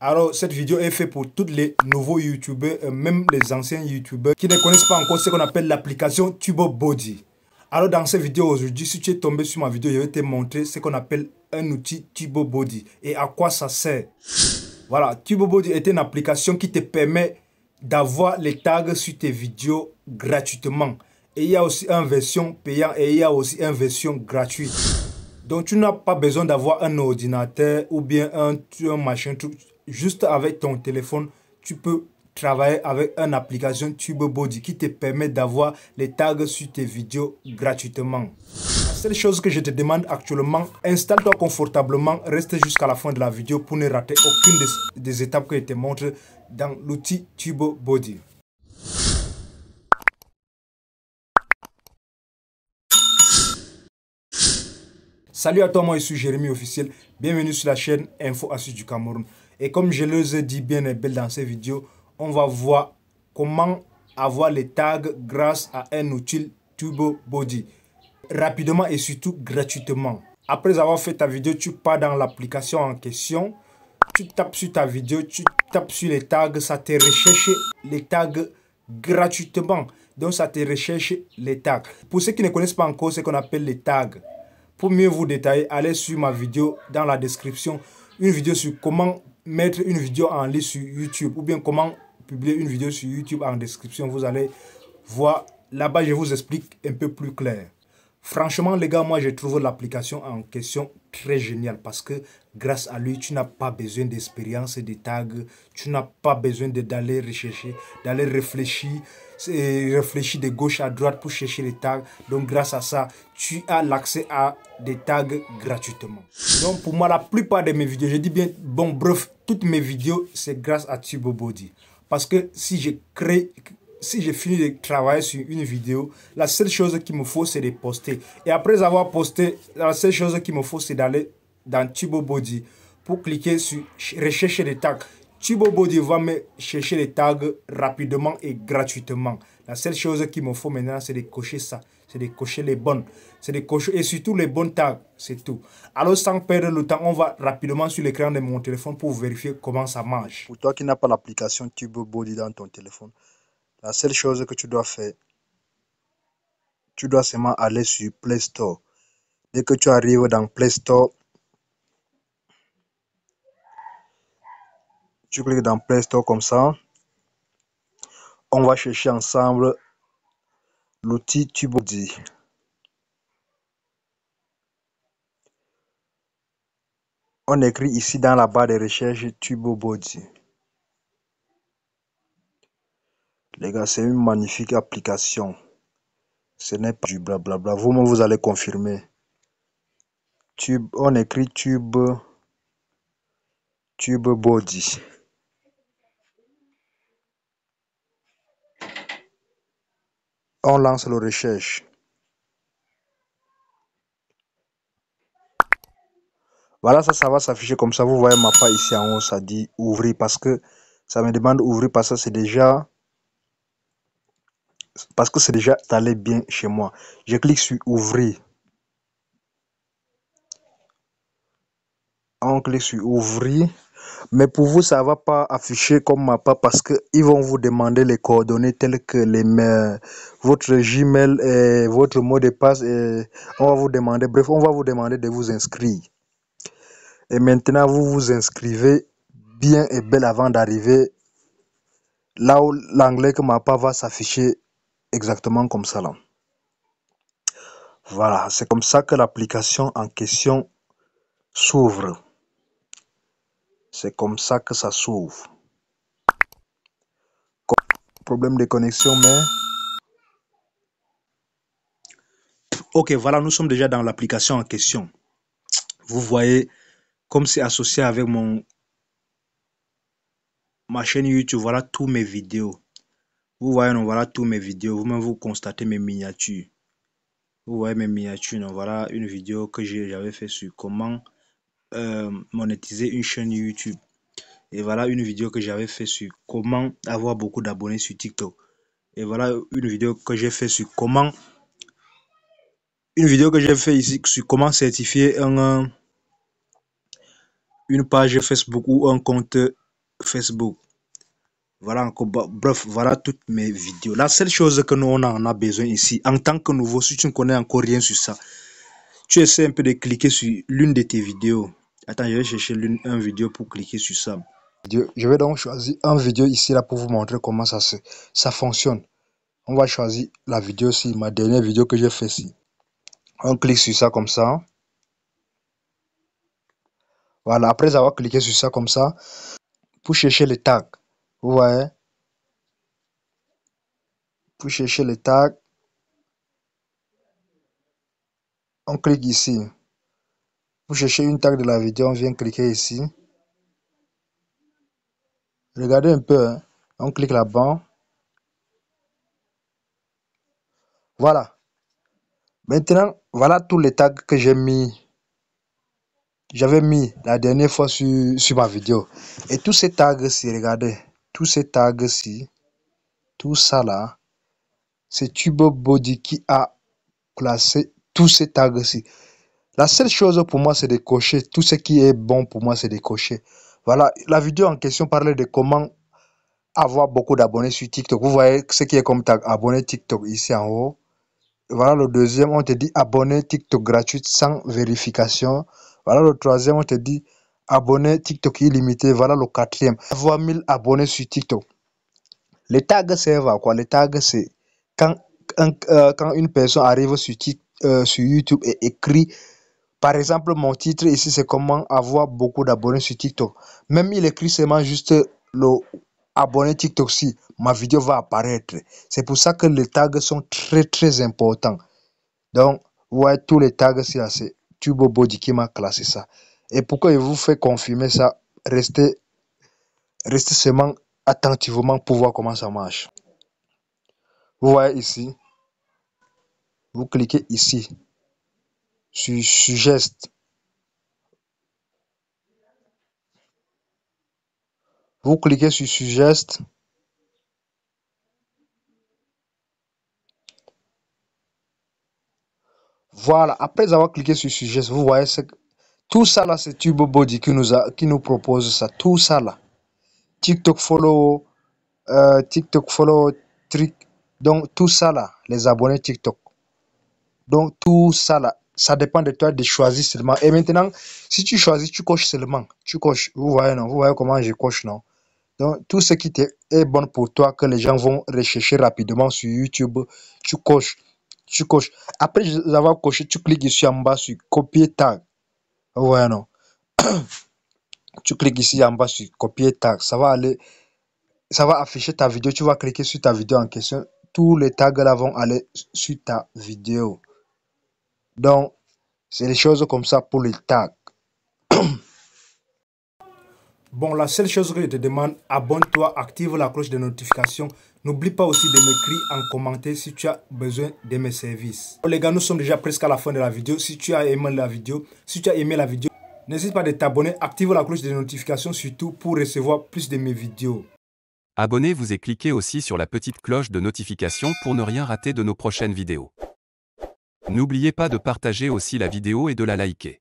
Alors, cette vidéo est faite pour tous les nouveaux YouTubeurs, euh, même les anciens YouTubeurs qui ne connaissent pas encore ce qu'on appelle l'application Tubo Body. Alors, dans cette vidéo aujourd'hui, si tu es tombé sur ma vidéo, je vais te montrer ce qu'on appelle un outil Tubo Body et à quoi ça sert. Voilà, Tubo Body est une application qui te permet d'avoir les tags sur tes vidéos gratuitement. Et il y a aussi une version payante et il y a aussi une version gratuite. Donc, tu n'as pas besoin d'avoir un ordinateur ou bien un, un machin, truc juste avec ton téléphone, tu peux travailler avec une application TubeBody qui te permet d'avoir les tags sur tes vidéos gratuitement. La seule chose que je te demande actuellement. Installe-toi confortablement, reste jusqu'à la fin de la vidéo pour ne rater aucune des, étapes que je te montre dans l'outil TubeBody. Salut à toi, moi je suis Jérémy Officiel. Bienvenue sur la chaîne Info du Cameroun. Et comme je les ai bien et belle dans ces vidéos, on va voir comment avoir les tags grâce à un outil TubeBuddy. Body rapidement et surtout gratuitement. Après avoir fait ta vidéo, tu pars dans l'application en question, tu tapes sur ta vidéo, tu tapes sur les tags, ça te recherche les tags gratuitement. Donc ça te recherche les tags. Pour ceux qui ne connaissent pas encore ce qu'on appelle les tags, pour mieux vous détailler, allez sur ma vidéo dans la description, une vidéo sur comment mettre une vidéo en ligne sur YouTube ou bien comment publier une vidéo sur YouTube en description. Vous allez voir là-bas, je vous explique un peu plus clair. Franchement, les gars, moi, je trouve l'application en question très géniale parce que grâce à lui, tu n'as pas besoin d'expérience et de tags. Tu n'as pas besoin d'aller rechercher, d'aller réfléchir réfléchis de gauche à droite pour chercher les tags. Donc grâce à ça, tu as l'accès à des tags gratuitement. Donc pour moi, la plupart de mes vidéos, je dis bien, bon bref, toutes mes vidéos, c'est grâce à TubeBuddy Parce que si je crée, si j'ai fini de travailler sur une vidéo, la seule chose qu'il me faut, c'est de poster. Et après avoir posté, la seule chose qu'il me faut, c'est d'aller dans TubeBuddy pour cliquer sur rechercher les tags. Thibaut va me chercher les tags rapidement et gratuitement. La seule chose qu'il me faut maintenant, c'est de cocher ça. C'est de cocher les bonnes. C'est de cocher et surtout les bonnes tags. C'est tout. Alors, sans perdre le temps, on va rapidement sur l'écran de mon téléphone pour vérifier comment ça marche. Pour toi qui n'as pas l'application Thibaut Body dans ton téléphone, la seule chose que tu dois faire, tu dois seulement aller sur Play Store. Dès que tu arrives dans Play Store, Tu cliques dans Play Store comme ça. On va chercher ensemble l'outil TubeBuddy. On écrit ici dans la barre de recherche Body. Les gars, c'est une magnifique application. Ce n'est pas du blablabla. vous vous allez confirmer. on écrit tube, tube body. On lance le recherche. Voilà, ça, ça va s'afficher comme ça. Vous voyez ma page ici en haut, ça dit ouvrir parce que ça me demande ouvrir parce que c'est déjà parce que c'est déjà allé bien chez moi. Je clique sur ouvrir. On clique sur ouvrir. Mais pour vous, ça ne va pas afficher comme MAPA parce qu'ils vont vous demander les coordonnées telles que les, votre Gmail et votre mot de passe. Et on va vous demander, bref, on va vous demander de vous inscrire. Et maintenant, vous vous inscrivez bien et bel avant d'arriver là où l'anglais que MAPA va s'afficher exactement comme ça Voilà, c'est comme ça que l'application en question s'ouvre. C'est comme ça que ça s'ouvre. Problème de connexion, mais... Ok, voilà, nous sommes déjà dans l'application en question. Vous voyez, comme c'est associé avec mon ma chaîne YouTube, voilà tous mes vidéos. Vous voyez, non, voilà tous mes vidéos. Vous-même, vous constatez mes miniatures. Vous voyez mes miniatures, non, voilà une vidéo que j'avais fait sur comment euh, monétiser une chaîne YouTube. Et voilà une vidéo que j'avais fait sur comment avoir beaucoup d'abonnés sur TikTok. Et voilà une vidéo que j'ai fait sur comment une vidéo que j'ai fait ici sur comment certifier un, une page Facebook ou un compte Facebook. Voilà bref, voilà toutes mes vidéos. La seule chose que nous on en a besoin ici, en tant que nouveau, si tu ne connais encore rien sur ça, tu essaies un peu de cliquer sur l'une de tes vidéos. Attends, je vais chercher une un vidéo pour cliquer sur ça. Je vais donc choisir un vidéo ici là pour vous montrer comment ça, ça fonctionne. On va choisir la vidéo ici, ma dernière vidéo que j'ai faite ici. On clique sur ça comme ça. Voilà, après avoir cliqué sur ça comme ça, pour chercher les tags, vous voyez, pour chercher les tags, on clique ici. pour chercher une tag de la vidéo, on vient cliquer ici. Regardez un peu, hein. on clique là-bas. Voilà. Maintenant, voilà tous les tags que j'ai mis. J'avais mis la dernière fois sur, sur, ma vidéo. Et tous ces tags-ci, regardez. Tous ces tags-ci, tout ça là, c'est Tubo Body qui a classé tous ces tags-ci. La seule chose pour moi, c'est de cocher. Tout ce qui est bon pour moi, c'est de cocher. Voilà, la vidéo en question parlait de comment avoir beaucoup d'abonnés sur TikTok. Vous voyez ce qui est comme tag abonné TikTok ici en haut. Voilà le deuxième, on te dit abonné TikTok gratuit sans vérification. Voilà le troisième, on te dit abonné TikTok illimité. Voilà le quatrième, avoir 1000 abonnés sur TikTok. Les tags servent à quoi Les tags, c'est quand, euh, quand une personne arrive sur TikTok euh, sur YouTube et écrit. Par exemple, mon titre ici, c'est comment avoir beaucoup d'abonnés sur TikTok. Même il écrit seulement juste le abonné TikTok si ma vidéo va apparaître. C'est pour ça que les tags sont très très importants. Donc, vous voyez tous les tags si c'est Tubo Body qui m'a classé ça. Et pourquoi je vous fait confirmer ça Restez, restez seulement attentivement pour voir comment ça marche. Vous voyez ici, vous cliquez ici sur Suggest. Vous cliquez sur Suggest. Voilà, après avoir cliqué sur Suggest, vous voyez tout ça là, c'est Tube Body qui nous, a, qui nous propose ça. Tout ça là. TikTok follow, euh, TikTok follow, trick. Donc tout ça là, les abonnés TikTok. Donc tout ça là, ça dépend de toi de choisir seulement. Et maintenant, si tu choisis, tu coches seulement. Tu coches. Vous voyez, non Vous voyez comment je coche, non Donc tout ce qui est bon pour toi, que les gens vont rechercher rapidement sur YouTube, tu coches. Tu coches. Après avoir coché, tu cliques ici en bas sur copier tag. Vous voyez, non Tu cliques ici en bas sur copier tag. Ça va aller. Ça va afficher ta vidéo. Tu vas cliquer sur ta vidéo en question. Tous les tags là vont aller sur ta vidéo. Donc, c'est des choses comme ça pour le tag. Bon, la seule chose que je te demande, abonne-toi, active la cloche de notification. N'oublie pas aussi de m'écrire en commentaire si tu as besoin de mes services. les gars, nous sommes déjà presque à la fin de la vidéo. Si tu as aimé la vidéo, la vidéo, n'hésite pas à t'abonner, active la cloche de notification surtout pour recevoir plus de mes vidéos. Abonnez-vous et cliquez aussi sur la petite cloche de notification pour ne rien rater de nos prochaines vidéos. N'oubliez pas de partager aussi la vidéo et de la liker.